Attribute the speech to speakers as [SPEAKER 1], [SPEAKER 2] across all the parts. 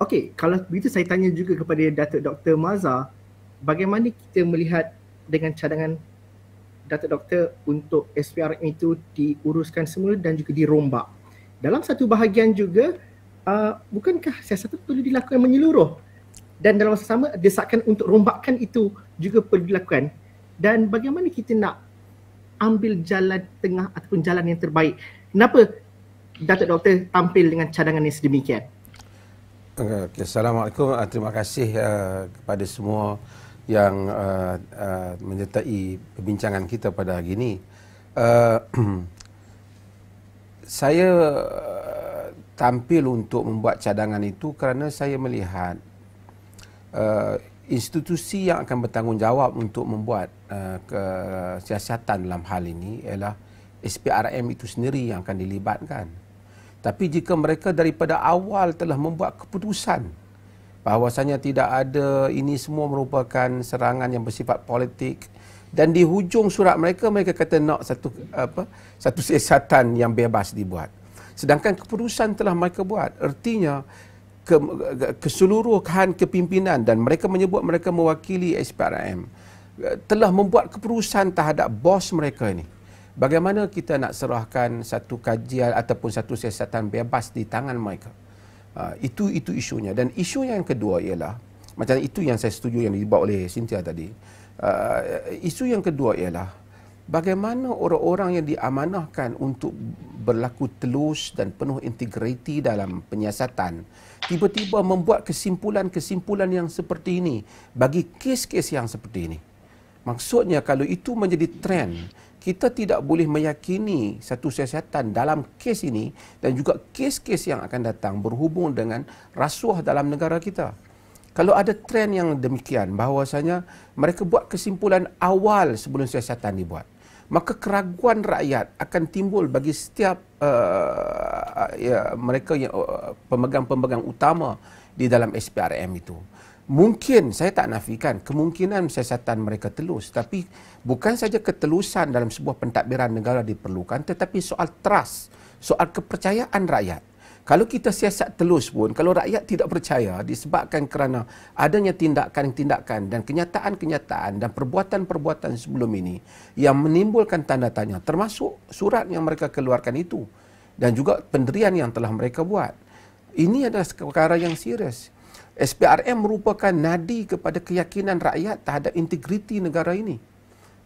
[SPEAKER 1] Okey, kalau begitu saya tanya juga kepada Datuk Dr. Maza, bagaimana kita melihat dengan cadangan Datuk Dr. untuk SPRM itu diuruskan semula dan juga dirombak? Dalam satu bahagian juga, uh, bukankah siasatan perlu dilakukan menyeluruh? Dan dalam masa sama, desakan untuk rombakan itu juga perlu dilakukan. Dan bagaimana kita nak ambil jalan tengah ataupun jalan yang terbaik? Kenapa Datuk Dr. tampil dengan cadangan yang sedemikian?
[SPEAKER 2] Okay. Assalamualaikum. Ah, terima kasih uh, kepada semua yang uh, uh, menyertai perbincangan kita pada hari ini. Uh, saya uh, tampil untuk membuat cadangan itu kerana saya melihat uh, institusi yang akan bertanggungjawab untuk membuat uh, ke, siasatan dalam hal ini ialah SPRM itu sendiri yang akan dilibatkan. Tapi jika mereka daripada awal telah membuat keputusan bahawasanya tidak ada ini semua merupakan serangan yang bersifat politik dan di hujung surat mereka mereka kata nak satu apa satu siasatan yang bebas dibuat. Sedangkan keputusan telah mereka buat. Ertinya ke, keseluruhan kepimpinan dan mereka menyebut mereka mewakili SPRM eh, telah membuat keputusan terhadap bos mereka ini bagaimana kita nak serahkan satu kajian ataupun satu siasatan bebas di tangan mereka. Uh, itu itu isunya dan isu yang kedua ialah macam itu yang saya setuju yang dibawa oleh Cynthia tadi. Uh, isu yang kedua ialah bagaimana orang-orang yang diamanahkan untuk berlaku telus dan penuh integriti dalam penyiasatan tiba-tiba membuat kesimpulan-kesimpulan yang seperti ini bagi kes-kes yang seperti ini. Maksudnya kalau itu menjadi trend, kita tidak boleh meyakini satu siasatan dalam kes ini dan juga kes-kes yang akan datang berhubung dengan rasuah dalam negara kita. Kalau ada trend yang demikian bahawasanya mereka buat kesimpulan awal sebelum siasatan dibuat, maka keraguan rakyat akan timbul bagi setiap uh, ya, mereka yang uh, pemegang-pemegang utama di dalam SPRM itu mungkin saya tak nafikan kemungkinan siasatan mereka telus tapi bukan saja ketelusan dalam sebuah pentadbiran negara diperlukan tetapi soal trust soal kepercayaan rakyat kalau kita siasat telus pun kalau rakyat tidak percaya disebabkan kerana adanya tindakan-tindakan dan kenyataan-kenyataan dan perbuatan-perbuatan sebelum ini yang menimbulkan tanda tanya termasuk surat yang mereka keluarkan itu dan juga penderian yang telah mereka buat ini adalah perkara yang serius SPRM merupakan nadi kepada keyakinan rakyat terhadap integriti negara ini.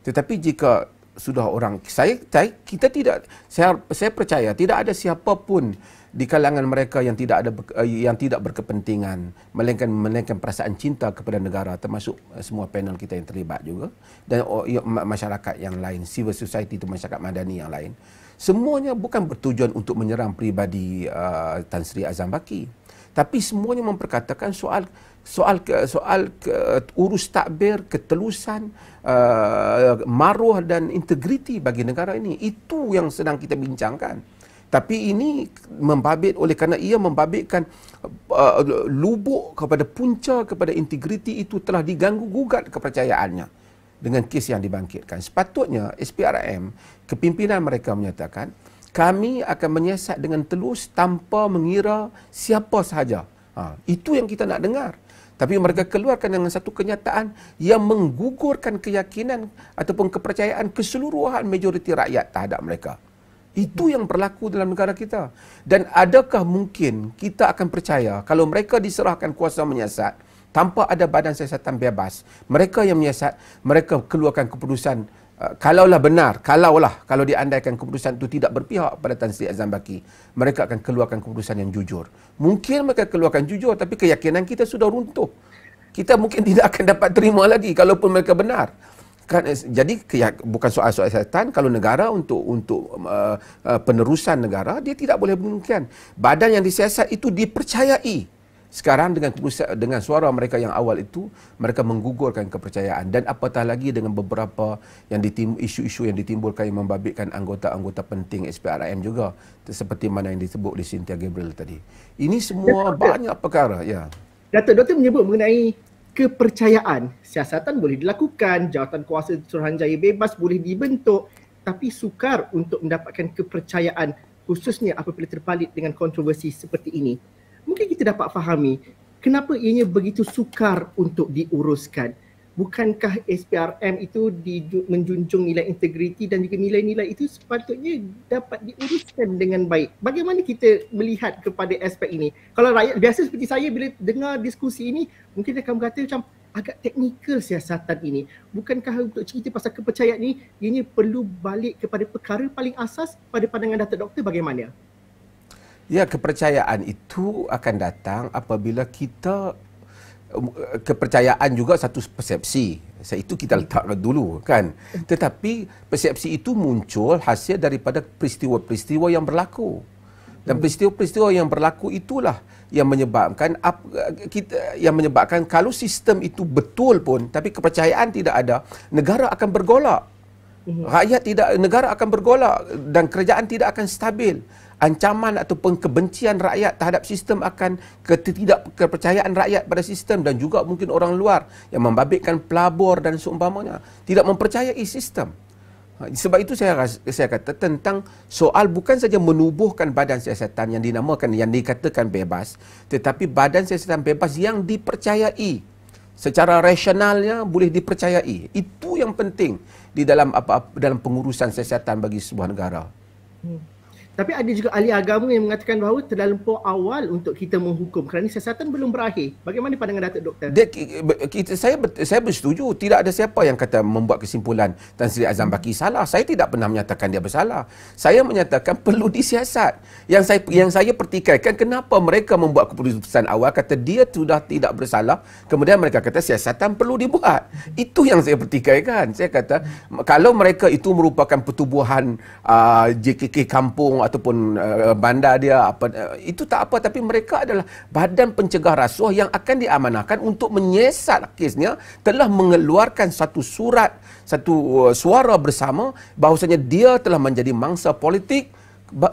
[SPEAKER 2] Tetapi jika sudah orang saya, saya kita tidak saya saya percaya tidak ada siapa pun di kalangan mereka yang tidak ada eh, yang tidak berkepentingan melainkan melainkan perasaan cinta kepada negara termasuk eh, semua panel kita yang terlibat juga dan oh, ya, masyarakat yang lain civil society itu masyarakat madani yang lain semuanya bukan bertujuan untuk menyerang pribadi uh, eh, Tan Sri Azam Baki tapi semuanya memperkatakan soal soal soal ke, urus takbir ketelusan uh, maruah dan integriti bagi negara ini itu yang sedang kita bincangkan tapi ini membabit oleh kerana ia membabitkan uh, lubuk kepada punca kepada integriti itu telah diganggu gugat kepercayaannya dengan kes yang dibangkitkan sepatutnya SPRM kepimpinan mereka menyatakan kami akan menyiasat dengan telus tanpa mengira siapa sahaja. Ha, itu yang kita nak dengar. Tapi mereka keluarkan dengan satu kenyataan yang menggugurkan keyakinan ataupun kepercayaan keseluruhan majoriti rakyat terhadap mereka. Itu yang berlaku dalam negara kita. Dan adakah mungkin kita akan percaya kalau mereka diserahkan kuasa menyiasat tanpa ada badan siasatan bebas, mereka yang menyiasat, mereka keluarkan keputusan Uh, kalaulah benar, kalaulah kalau diandaikan keputusan itu tidak berpihak pada Tan Sri Azam Baki, mereka akan keluarkan keputusan yang jujur. Mungkin mereka keluarkan jujur tapi keyakinan kita sudah runtuh. Kita mungkin tidak akan dapat terima lagi kalaupun mereka benar. Kan, eh, jadi bukan soal-soal setan kalau negara untuk untuk uh, uh, penerusan negara dia tidak boleh mungkin badan yang disiasat itu dipercayai sekarang dengan dengan suara mereka yang awal itu, mereka menggugurkan kepercayaan. Dan apatah lagi dengan beberapa yang isu-isu yang ditimbulkan yang membabitkan anggota-anggota penting SPRM juga. Seperti mana yang disebut di Cynthia Gabriel tadi. Ini semua Dato, banyak perkara.
[SPEAKER 1] Ya. Datuk, Doktor menyebut mengenai kepercayaan. Siasatan boleh dilakukan, jawatan kuasa Suruhanjaya bebas boleh dibentuk. Tapi sukar untuk mendapatkan kepercayaan khususnya apabila terpalit dengan kontroversi seperti ini mungkin kita dapat fahami kenapa ianya begitu sukar untuk diuruskan. Bukankah SPRM itu menjunjung nilai integriti dan juga nilai-nilai itu sepatutnya dapat diuruskan dengan baik. Bagaimana kita melihat kepada aspek ini? Kalau rakyat biasa seperti saya bila dengar diskusi ini, mungkin akan berkata macam agak teknikal siasatan ini. Bukankah untuk cerita pasal kepercayaan ini, ianya perlu balik kepada perkara paling asas pada pandangan Datuk Doktor bagaimana?
[SPEAKER 2] Ya, kepercayaan itu akan datang apabila kita um, eh, kepercayaan juga satu persepsi. Saya itu kita letakkan dulu kan. Tetapi persepsi itu muncul hasil daripada peristiwa-peristiwa yang berlaku. Dan peristiwa-peristiwa yang berlaku itulah yang menyebabkan eh, kita yang menyebabkan kalau sistem itu betul pun tapi kepercayaan tidak ada, negara akan bergolak. Mhm. Rakyat tidak negara akan bergolak dan kerajaan tidak akan stabil ancaman atau pengkebencian rakyat terhadap sistem akan ketidakpercayaan rakyat pada sistem dan juga mungkin orang luar yang membabitkan pelabur dan seumpamanya tidak mempercayai sistem. Ha, sebab itu saya rasa, saya kata tentang soal bukan saja menubuhkan badan siasatan yang dinamakan yang dikatakan bebas tetapi badan siasatan bebas yang dipercayai secara rasionalnya boleh dipercayai. Itu yang penting di dalam apa dalam pengurusan siasatan bagi sebuah negara.
[SPEAKER 1] Hmm. Tapi ada juga ahli agama yang mengatakan bahawa terlalu awal untuk kita menghukum kerana siasatan belum berakhir. Bagaimana pandangan Datuk Doktor? Dia, kita, saya saya
[SPEAKER 2] bersetuju. Tidak ada siapa yang kata membuat kesimpulan Tan Sri Azam Baki salah. Saya tidak pernah menyatakan dia bersalah. Saya menyatakan perlu disiasat. Yang saya yang saya pertikaikan kenapa mereka membuat keputusan awal kata dia sudah tidak bersalah. Kemudian mereka kata siasatan perlu dibuat. Itu yang saya pertikaikan. Saya kata kalau mereka itu merupakan pertubuhan uh, ah, JKK kampung ataupun uh, bandar dia apa uh, itu tak apa tapi mereka adalah badan pencegah rasuah yang akan diamanahkan untuk menyiasat kesnya telah mengeluarkan satu surat satu uh, suara bersama bahawasanya dia telah menjadi mangsa politik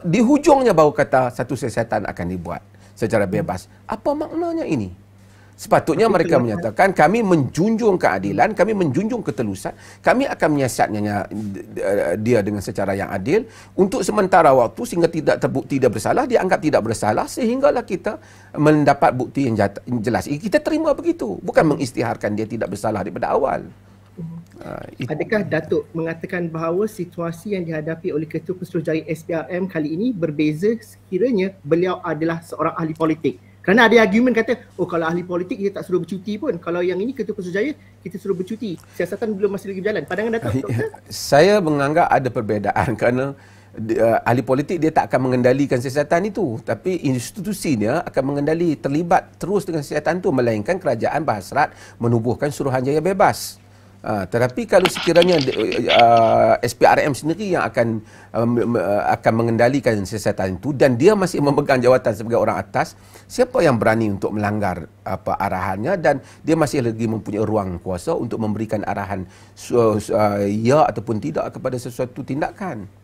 [SPEAKER 2] di hujungnya baru kata satu siasatan akan dibuat secara bebas apa maknanya ini Sepatutnya Tapi mereka menyatakan kami menjunjung keadilan, kami menjunjung ketelusan, kami akan menyiasatnya eh, dia dengan secara yang adil untuk sementara waktu sehingga tidak terbukti tidak bersalah, dianggap tidak bersalah sehinggalah kita mendapat bukti yang jelas. Kita
[SPEAKER 1] terima begitu, bukan mengistiharkan dia tidak bersalah daripada awal. Uh, Adakah Datuk mengatakan bahawa situasi yang dihadapi oleh Ketua Pesuruh Jari SPRM kali ini berbeza sekiranya beliau adalah seorang ahli politik? Kerana ada argument kata, oh kalau ahli politik kita tak suruh bercuti pun. Kalau yang ini ketua persejaya, kita suruh bercuti. Siasatan belum masih lagi berjalan. Pandangan datang, Doktor?
[SPEAKER 2] Saya menganggap ada perbezaan kerana uh, ahli politik dia tak akan mengendalikan siasatan itu. Tapi institusinya akan mengendali, terlibat terus dengan siasatan itu. Melainkan kerajaan Bahasrat menubuhkan suruhanjaya bebas. Ha, tetapi kalau sekiranya uh, ah, SPRM sendiri yang akan uh, akan mengendalikan siasatan itu dan dia masih memegang jawatan sebagai orang atas, siapa yang berani untuk melanggar apa arahannya dan dia masih lagi mempunyai ruang kuasa untuk memberikan arahan uh, ya ataupun tidak kepada sesuatu tindakan.